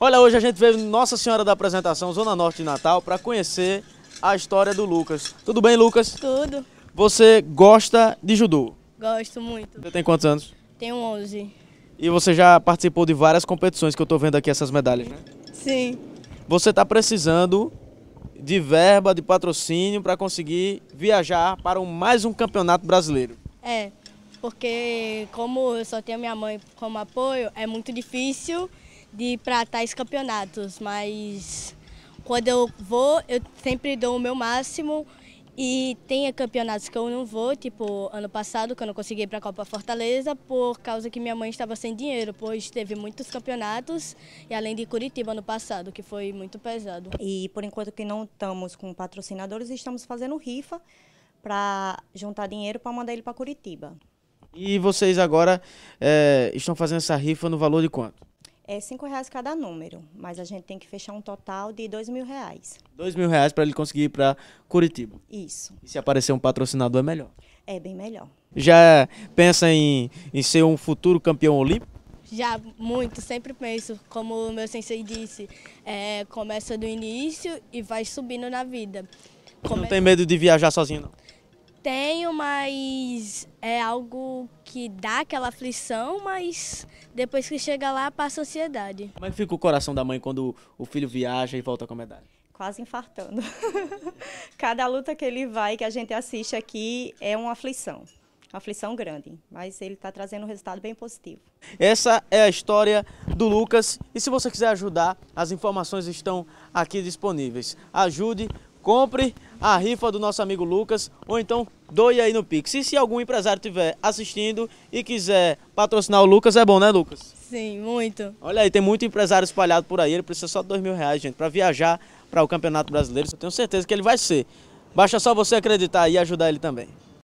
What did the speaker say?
Olha, hoje a gente veio Nossa Senhora da Apresentação, Zona Norte de Natal, para conhecer a história do Lucas. Tudo bem, Lucas? Tudo. Você gosta de judô? Gosto muito. Você tem quantos anos? Tenho 11. E você já participou de várias competições que eu estou vendo aqui essas medalhas, né? Sim. Você está precisando de verba, de patrocínio para conseguir viajar para mais um campeonato brasileiro. É, porque como eu só tenho minha mãe como apoio, é muito difícil de ir para tais campeonatos, mas quando eu vou, eu sempre dou o meu máximo e tem campeonatos que eu não vou, tipo ano passado, que eu não consegui ir para a Copa Fortaleza, por causa que minha mãe estava sem dinheiro, pois teve muitos campeonatos, e além de Curitiba ano passado, que foi muito pesado. E por enquanto que não estamos com patrocinadores, estamos fazendo rifa para juntar dinheiro para mandar ele para Curitiba. E vocês agora é, estão fazendo essa rifa no valor de quanto? É cinco reais cada número, mas a gente tem que fechar um total de dois mil reais. Dois mil reais para ele conseguir ir para Curitiba. Isso. E se aparecer um patrocinador é melhor? É bem melhor. Já pensa em, em ser um futuro campeão olímpico? Já muito, sempre penso, como o meu sensei disse, é, começa do início e vai subindo na vida. Come... Não tem medo de viajar sozinho, não? tenho, mas é algo que dá aquela aflição, mas depois que chega lá passa a ansiedade. Como é que fica o coração da mãe quando o filho viaja e volta com a medalha? Quase infartando. Cada luta que ele vai, que a gente assiste aqui, é uma aflição. Uma aflição grande, mas ele está trazendo um resultado bem positivo. Essa é a história do Lucas e se você quiser ajudar, as informações estão aqui disponíveis. Ajude compre a rifa do nosso amigo Lucas ou então doe aí no Pix. E se algum empresário estiver assistindo e quiser patrocinar o Lucas, é bom, né, Lucas? Sim, muito. Olha aí, tem muito empresário espalhado por aí. Ele precisa só de dois mil reais, gente, para viajar para o Campeonato Brasileiro. Eu tenho certeza que ele vai ser. Basta só você acreditar e ajudar ele também.